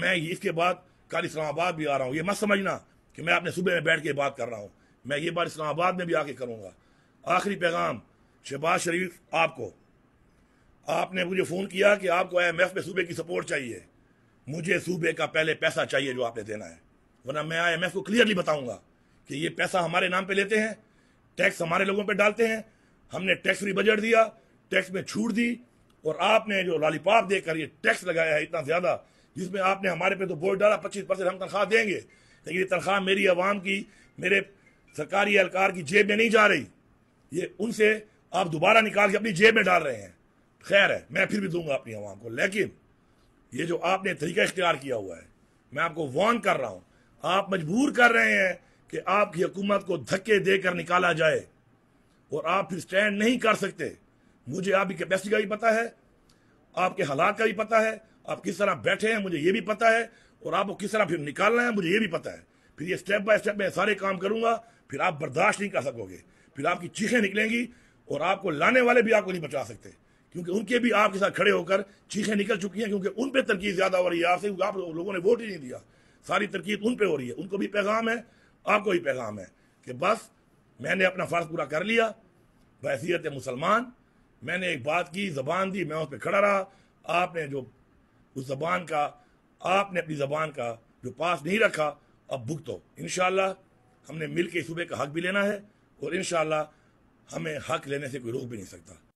میں اس کے بعد کل اسلام آباد بھی آ رہا ہوں یہ مت سمجھنا کہ میں اپنے صوبے میں بیٹھ کے بات کر رہا ہوں میں یہ بات اسلام آباد میں بھی آ کے کروں گا آخری پیغام شہباز شریف آپ کو آپ نے مجھے فون کیا کہ آپ کو ایم ایف میں صوبے کی سپورٹ چاہیے مجھے صوبے کا پہلے پیسہ چاہیے جو آپ نے دینا ہے ورنہ میں آئی ایم ایف کو کلیئرلی بتاؤں گا کہ یہ پیسہ ہمارے نام پہ لیتے ہیں ٹیکس ہمارے لوگوں پہ ڈالتے ہیں ہم نے ٹیکس فری بجٹ دیا ٹیکس میں چھوٹ دی اور آپ نے جو لالی پاپ دے کر یہ ٹیکس لگایا ہے اتنا زیادہ جس میں آپ نے ہمارے پہ تو بوجھ ڈالا پچیس پرسینٹ ہم تنخواہ دیں گے لیکن یہ تنخواہ میری عوام کی میرے سرکاری اہلکار کی جیب میں نہیں جا رہی یہ ان سے آپ دوبارہ نکال کے اپنی جیب میں ڈال رہے ہیں خیر ہے میں پھر بھی دوں گا اپنی عوام کو لیکن یہ جو آپ نے طریقہ اختیار کیا ہوا ہے میں آپ کو وان کر رہا ہوں آپ مجبور کر رہے ہیں کہ آپ کی حکومت کو دھکے دے کر نکالا جائے اور آپ پھر سٹینڈ نہیں کر سکتے مجھے آپ کی کیپیسٹی کا بھی پتہ ہے آپ کے حالات کا بھی پتہ ہے آپ کس طرح بیٹھے ہیں مجھے یہ بھی پتا ہے اور آپ کو کس طرح پھر نکالنا ہے مجھے یہ بھی پتا ہے پھر یہ سٹیپ بائی سٹیپ میں سارے کام کروں گا پھر آپ برداشت نہیں کر سکو گے پھر آپ کی چیخیں نکلیں گی اور آپ کو لانے والے بھی آپ کو نہیں بچا سکتے کیونکہ ان کے بھی آپ کے ساتھ کھڑے ہو کر چیخیں نکل چکی ہیں کیونکہ ان پہ تنقید زیادہ ہو رہی ہے آپ سے آپ لوگوں نے ووٹ ہی نہیں دیا ساری تنقید ان پہ ہو رہی ہے ان کو بھی پیغام ہے آپ کو بھی پیغام ہے کہ بس میں نے اپنا فرض پورا کر لیا بحثیت مسلمان میں نے ایک بات کی زبان دی میں اس پہ کھڑا رہا آپ نے جو اس زبان کا آپ نے اپنی زبان کا جو پاس نہیں رکھا اب بھگتو انشاءاللہ ہم نے مل کے صبح کا حق بھی لینا ہے اور انشاءاللہ ہمیں حق لینے سے کوئی روک بھی نہیں سکتا